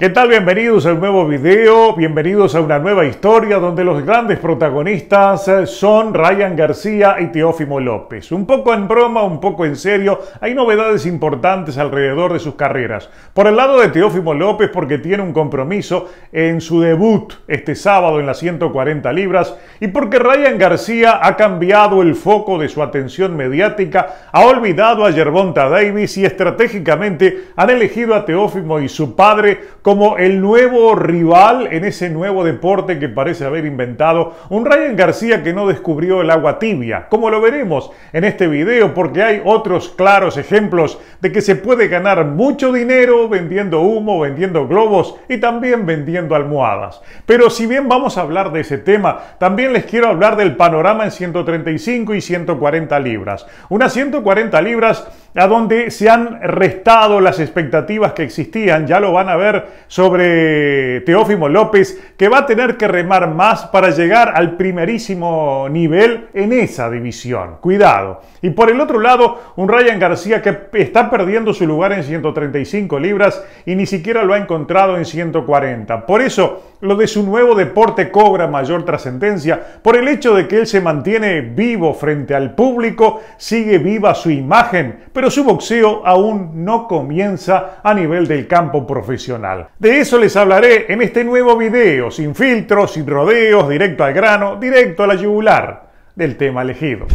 ¿Qué tal? Bienvenidos a un nuevo video, bienvenidos a una nueva historia donde los grandes protagonistas eh, son Ryan García y Teófimo López. Un poco en broma, un poco en serio, hay novedades importantes alrededor de sus carreras. Por el lado de Teófimo López porque tiene un compromiso en su debut este sábado en las 140 libras y porque Ryan García ha cambiado el foco de su atención mediática, ha olvidado a Yerbonta Davis y estratégicamente han elegido a Teófimo y su padre como el nuevo rival en ese nuevo deporte que parece haber inventado un Ryan García que no descubrió el agua tibia, como lo veremos en este video, porque hay otros claros ejemplos de que se puede ganar mucho dinero vendiendo humo, vendiendo globos y también vendiendo almohadas. Pero si bien vamos a hablar de ese tema, también les quiero hablar del panorama en 135 y 140 libras. Unas 140 libras a donde se han restado las expectativas que existían, ya lo van a ver sobre Teófimo López, que va a tener que remar más para llegar al primerísimo nivel en esa división. Cuidado. Y por el otro lado, un Ryan García que está perdiendo su lugar en 135 libras y ni siquiera lo ha encontrado en 140. Por eso, lo de su nuevo deporte cobra mayor trascendencia, por el hecho de que él se mantiene vivo frente al público, sigue viva su imagen, pero su boxeo aún no comienza a nivel del campo profesional. De eso les hablaré en este nuevo video, sin filtros, sin rodeos, directo al grano, directo a la yugular del tema elegido.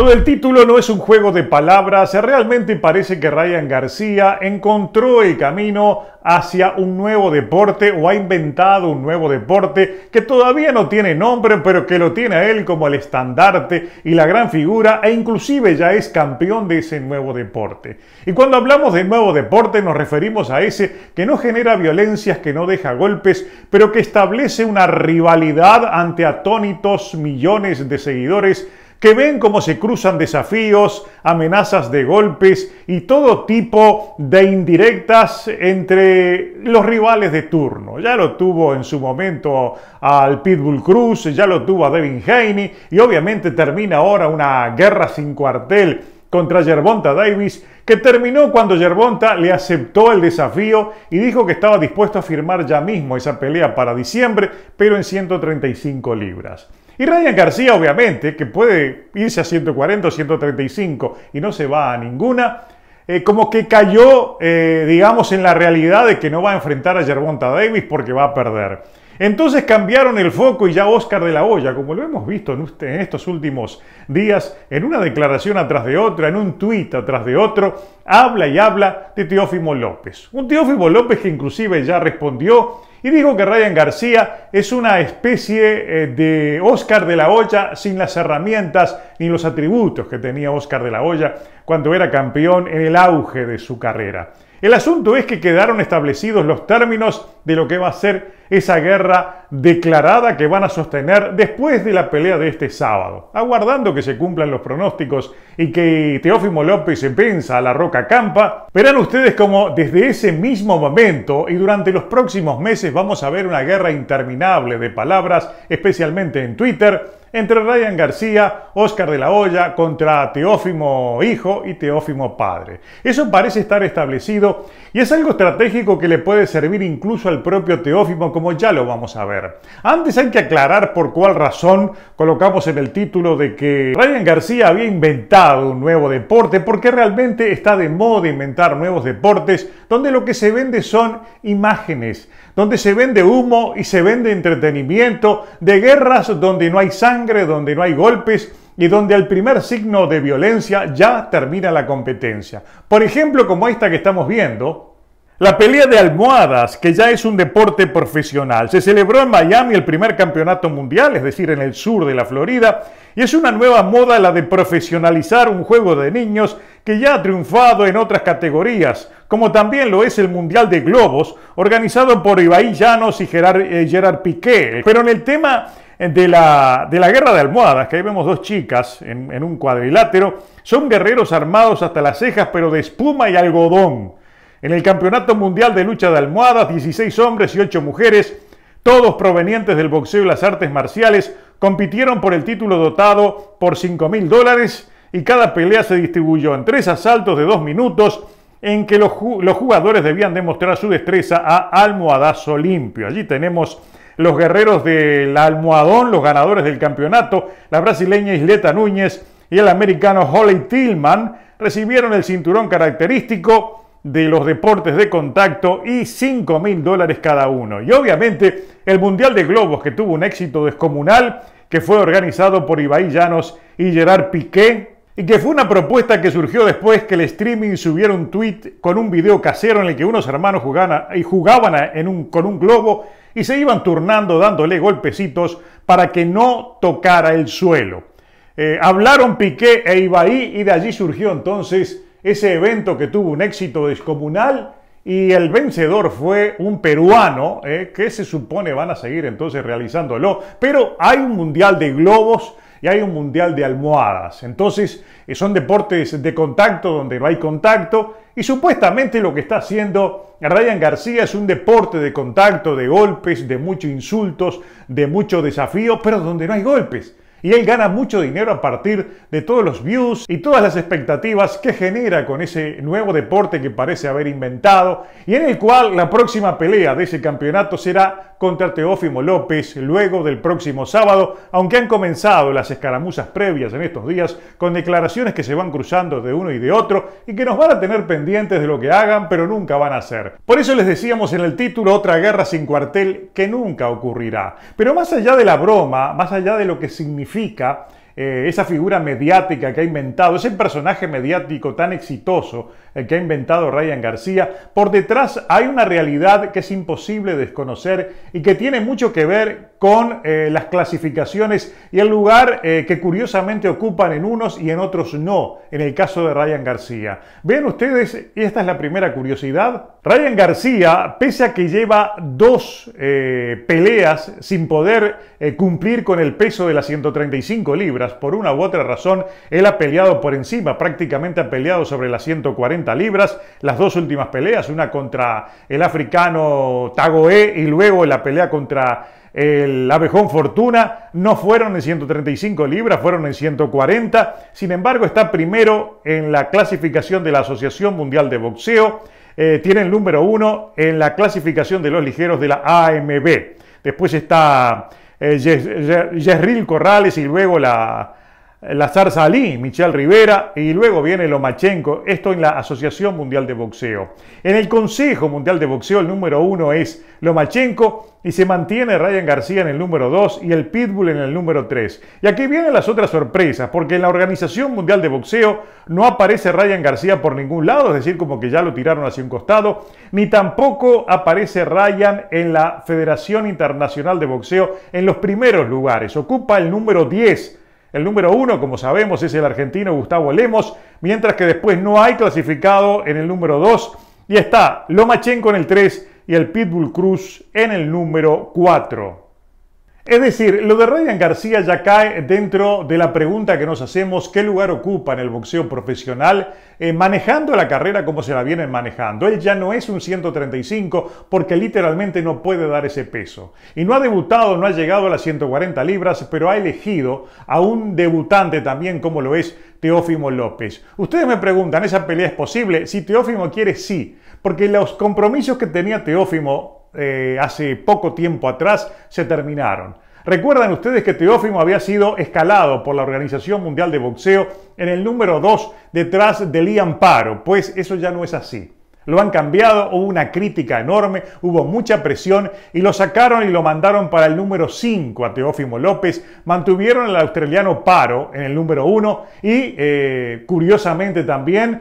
Todo el título no es un juego de palabras, realmente parece que Ryan García encontró el camino hacia un nuevo deporte o ha inventado un nuevo deporte que todavía no tiene nombre, pero que lo tiene él como el estandarte y la gran figura e inclusive ya es campeón de ese nuevo deporte. Y cuando hablamos de nuevo deporte nos referimos a ese que no genera violencias, que no deja golpes, pero que establece una rivalidad ante atónitos millones de seguidores que ven cómo se cruzan desafíos, amenazas de golpes y todo tipo de indirectas entre los rivales de turno. Ya lo tuvo en su momento al Pitbull Cruz, ya lo tuvo a Devin Haney y obviamente termina ahora una guerra sin cuartel contra Yerbonta Davis, que terminó cuando Yerbonta le aceptó el desafío y dijo que estaba dispuesto a firmar ya mismo esa pelea para diciembre, pero en 135 libras. Y Ryan García, obviamente, que puede irse a 140 o 135 y no se va a ninguna, eh, como que cayó, eh, digamos, en la realidad de que no va a enfrentar a Gervonta Davis porque va a perder. Entonces cambiaron el foco y ya Oscar de la Hoya, como lo hemos visto en, estos últimos días, en una declaración atrás de otra, en un tuit atrás de otro, habla y habla de Teófimo López. Un Teófimo López que inclusive ya respondió y dijo que Ryan García es una especie eh, de Oscar de la Hoya sin las herramientas ni los atributos que tenía Oscar de la Hoya cuando era campeón en el auge de su carrera. El asunto es que quedaron establecidos los términos de lo que va a ser esa guerra declarada que van a sostener después de la pelea de este sábado, aguardando que se cumplan los pronósticos y que Teófimo López se pensa a la Roca Campa, verán ustedes como desde ese mismo momento y durante los próximos meses vamos a ver una guerra interminable de palabras, especialmente en Twitter, entre Ryan García, Oscar de la Hoya contra Teófimo hijo y Teófimo padre. Eso parece estar establecido y es algo estratégico que le puede servir incluso al propio Teófimo como ya lo vamos a ver. Antes hay que aclarar por cuál razón colocamos en el título de que Ryan García había inventado un nuevo deporte, porque realmente está de moda inventar nuevos deportes donde lo que se vende son imágenes, donde se vende humo y se vende entretenimiento, de guerras donde no hay sangre, donde no hay golpes, y donde al primer signo de violencia ya termina la competencia. Por ejemplo, como esta que estamos viendo, la pelea de almohadas, que ya es un deporte profesional, se celebró en Miami el primer campeonato mundial, es decir, en el sur de la Florida, y es una nueva moda la de profesionalizar un juego de niños que ya ha triunfado en otras categorías, como también lo es el Mundial de Globos, organizado por Ibai Llanos y Gerard, eh, Piqué. Pero en el tema de la, guerra de almohadas, que ahí vemos dos chicas en un cuadrilátero, son guerreros armados hasta las cejas, pero de espuma y algodón. En el Campeonato Mundial de Lucha de Almohadas, 16 hombres y 8 mujeres, todos provenientes del boxeo y las artes marciales, compitieron por el título dotado por 5 mil dólares y cada pelea se distribuyó en tres asaltos de dos minutos en que los, jugadores debían demostrar su destreza a almohadazo limpio. Allí tenemos los guerreros del almohadón, los ganadores del campeonato, la brasileña Isleta Núñez y el americano Holly Tillman recibieron el cinturón característico de los deportes de contacto y 5 mil dólares cada uno. Y obviamente el Mundial de Globos, que tuvo un éxito descomunal, que fue organizado por Ibai Llanos y Gerard Piqué, y que fue una propuesta que surgió después que el streaming subiera un tweet con un video casero en el que unos hermanos jugaban, y jugaban con un globo y se iban turnando dándole golpecitos para que no tocara el suelo. Eh, hablaron Piqué e Ibai y de allí surgió entonces ese evento que tuvo un éxito descomunal y el vencedor fue un peruano, eh, que se supone van a seguir entonces realizándolo, pero hay un mundial de globos y hay un mundial de almohadas, entonces eh, son deportes de contacto donde no hay contacto y supuestamente lo que está haciendo Ryan García es un deporte de contacto, de golpes, de muchos insultos, de mucho desafío, pero donde no hay golpes y él gana mucho dinero a partir de todos los views y todas las expectativas que genera con ese nuevo deporte que parece haber inventado y en el cual la próxima pelea de ese campeonato será contra Teófimo López luego del próximo sábado, aunque han comenzado las escaramuzas previas en estos días con declaraciones que se van cruzando de uno y de otro y que nos van a tener pendientes de lo que hagan, pero nunca van a hacer. Por eso les decíamos en el título otra guerra sin cuartel que nunca ocurrirá. Pero más allá de la broma, más allá de lo que significa eh, esa figura mediática que ha inventado, ese personaje mediático tan exitoso eh, que ha inventado Ryan García, por detrás hay una realidad que es imposible desconocer y que tiene mucho que ver con eh, las clasificaciones y el lugar eh, que curiosamente ocupan en unos y en otros no, en el caso de Ryan García. Vean ustedes, y esta es la primera curiosidad. Ryan García, pese a que lleva dos peleas sin poder cumplir con el peso de las 135 libras, por una u otra razón, él ha peleado por encima, prácticamente ha peleado sobre las 140 libras. Las dos últimas peleas, una contra el africano Tagoe y luego la pelea contra el Abejón Fortuna, no fueron en 135 libras, fueron en 140. Sin embargo, está primero en la clasificación de la Asociación Mundial de Boxeo. Eh, tiene el número uno en la clasificación de los ligeros de la AMB. Después está eh, Yerril Corrales y luego la Lazar Salí, Michel Rivera y luego viene Lomachenko, esto en la Asociación Mundial de Boxeo. En el Consejo Mundial de Boxeo el número uno es Lomachenko y se mantiene Ryan García en el número dos y el Pitbull en el número 3. Y aquí vienen las otras sorpresas, porque en la Organización Mundial de Boxeo no aparece Ryan García por ningún lado, es decir, como que ya lo tiraron hacia un costado, ni tampoco aparece Ryan en la Federación Internacional de Boxeo en los primeros lugares, ocupa el número 10 el número uno, como sabemos, es el argentino Gustavo Lemos, mientras que después no hay clasificado en el número dos. Y está Lomachenko en el 3 y el Pitbull Cruz en el número 4. Es decir, lo de Ryan García ya cae dentro de la pregunta que nos hacemos, ¿qué lugar ocupa en el boxeo profesional eh, manejando la carrera como se la vienen manejando? Él ya no es un 135 porque literalmente no puede dar ese peso. Y no ha debutado, no ha llegado a las 140 libras, pero ha elegido a un debutante también como lo es Teófimo López. Ustedes me preguntan, ¿esa pelea es posible? Si Teófimo quiere, sí, porque los compromisos que tenía Teófimo eh, hace poco tiempo atrás se terminaron. Recuerdan ustedes que Teófimo había sido escalado por la Organización Mundial de Boxeo en el número 2 detrás de Liam Paro, pues eso ya no es así. Lo han cambiado, hubo una crítica enorme, hubo mucha presión y lo sacaron y lo mandaron para el número 5 a Teófimo López, mantuvieron al australiano Paro en el número 1 y eh, curiosamente también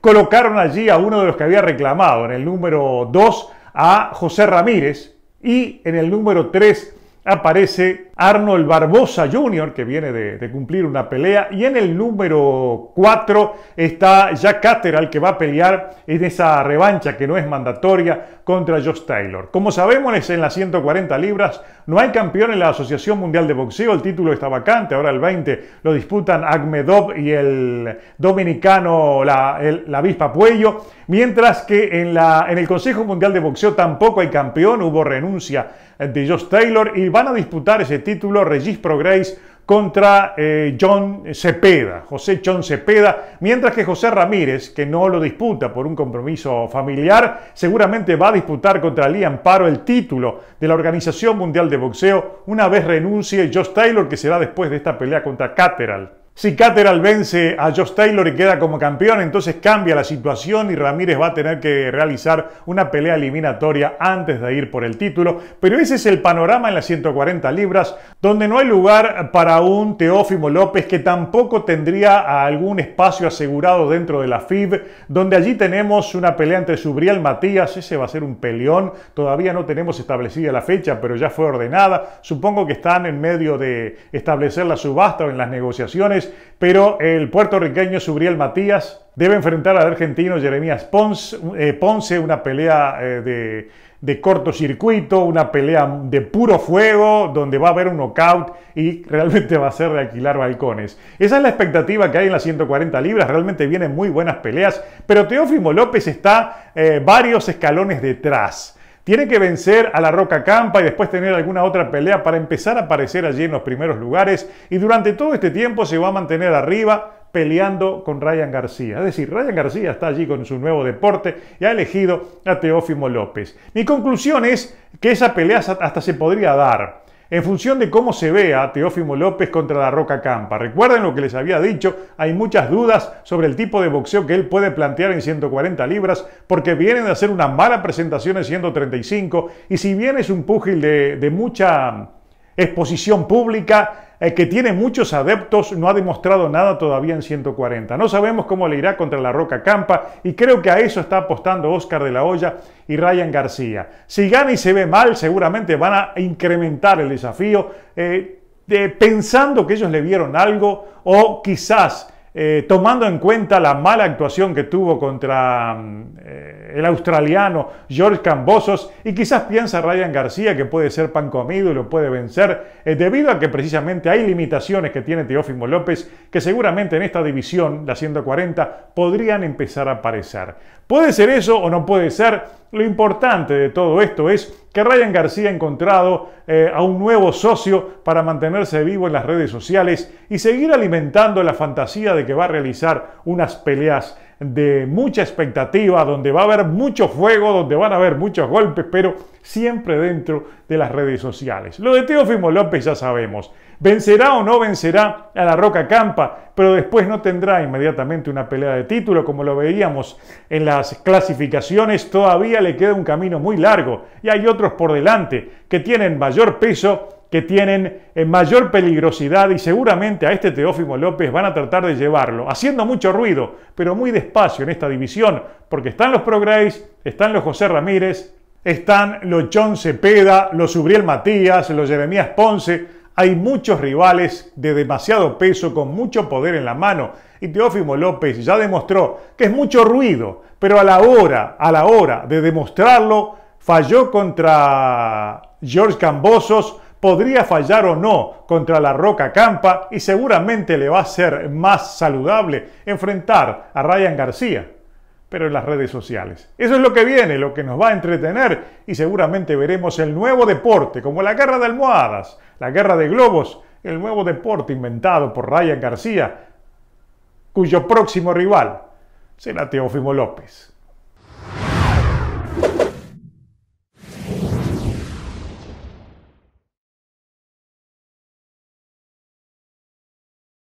colocaron allí a uno de los que había reclamado en el número 2 a José Ramírez y en el número 3 aparece Arnold Barbosa Jr., que viene de, cumplir una pelea. Y en el número 4 está Jack Catterall, que va a pelear en esa revancha que no es mandatoria contra Josh Taylor. Como sabemos, en las 140 libras. No hay campeón en la Asociación Mundial de Boxeo. El título está vacante. Ahora el 20 lo disputan Agmedov y el dominicano, la, la Puello. Mientras que en, la, en el Consejo Mundial de Boxeo tampoco hay campeón. Hubo renuncia de Josh Taylor y van a disputar ese título, Regis Prograis contra eh, John Cepeda, José John Cepeda, mientras que José Ramírez, que no lo disputa por un compromiso familiar, seguramente va a disputar contra Liam Amparo el título de la Organización Mundial de Boxeo una vez renuncie Josh Taylor, que será después de esta pelea contra Cateral. Si Cateral vence a Josh Taylor y queda como campeón, entonces cambia la situación y Ramírez va a tener que realizar una pelea eliminatoria antes de ir por el título. Pero ese es el panorama en las 140 libras, donde no hay lugar para un Teófimo López que tampoco tendría algún espacio asegurado dentro de la FIB, donde allí tenemos una pelea entre Subriel Matías, ese va a ser un peleón, todavía no tenemos establecida la fecha, pero ya fue ordenada. Supongo que están en medio de establecer la subasta o en las negociaciones pero el puertorriqueño Subriel Matías debe enfrentar al argentino Jeremías Ponce, eh, una pelea eh, de, cortocircuito, una pelea de puro fuego, donde va a haber un knockout y realmente va a ser de alquilar balcones. Esa es la expectativa que hay en las 140 libras, realmente vienen muy buenas peleas, pero Teófimo López está eh, varios escalones detrás. Tiene que vencer a la Roca Campa y después tener alguna otra pelea para empezar a aparecer allí en los primeros lugares y durante todo este tiempo se va a mantener arriba peleando con Ryan García. Es decir, Ryan García está allí con su nuevo deporte y ha elegido a Teófimo López. Mi conclusión es que esa pelea hasta se podría dar en función de cómo se vea Teófimo López contra la Roca Campa. Recuerden lo que les había dicho, hay muchas dudas sobre el tipo de boxeo que él puede plantear en 140 libras, porque viene de hacer una mala presentación en 135, y si bien es un púgil de, de mucha mm, exposición pública, que tiene muchos adeptos, no ha demostrado nada todavía en 140. No sabemos cómo le irá contra la Roca Campa y creo que a eso está apostando Oscar de la Hoya y Ryan García. Si gana y se ve mal, seguramente van a incrementar el desafío eh, pensando que ellos le vieron algo o quizás eh, tomando en cuenta la mala actuación que tuvo contra mm, eh, el australiano George Cambosos y quizás piensa Ryan García que puede ser pan comido y lo puede vencer, eh, debido a que precisamente hay limitaciones que tiene Teófimo López que seguramente en esta división, la 140, podrían empezar a aparecer. ¿Puede ser eso o no puede ser? Lo importante de todo esto es que Ryan García ha encontrado eh, a un nuevo socio para mantenerse vivo en las redes sociales y seguir alimentando la fantasía de que va a realizar unas peleas de mucha expectativa, donde va a haber mucho fuego, donde van a haber muchos golpes, pero siempre dentro de las redes sociales. Lo de Teofimo López ya sabemos. Vencerá o no vencerá a la Roca Campa, pero después no tendrá inmediatamente una pelea de título como lo veíamos en las clasificaciones. Todavía le queda un camino muy largo y hay otros por delante que tienen mayor peso que tienen eh, mayor peligrosidad y seguramente a este Teófimo López van a tratar de llevarlo, haciendo mucho ruido, pero muy despacio en esta división, porque están los Pro están los José Ramírez, están los John Cepeda, los Ubriel Matías, los Jeremías Ponce. Hay muchos rivales de demasiado peso con mucho poder en la mano y Teófimo López ya demostró que es mucho ruido, pero a la hora, a la hora de demostrarlo, falló contra George Cambosos, podría fallar o no contra la Roca Campa y seguramente le va a ser más saludable enfrentar a Ryan García, pero en las redes sociales. Eso es lo que viene, lo que nos va a entretener y seguramente veremos el nuevo deporte, como la guerra de almohadas, la guerra de globos, el nuevo deporte inventado por Ryan García, cuyo próximo rival será Teófimo López.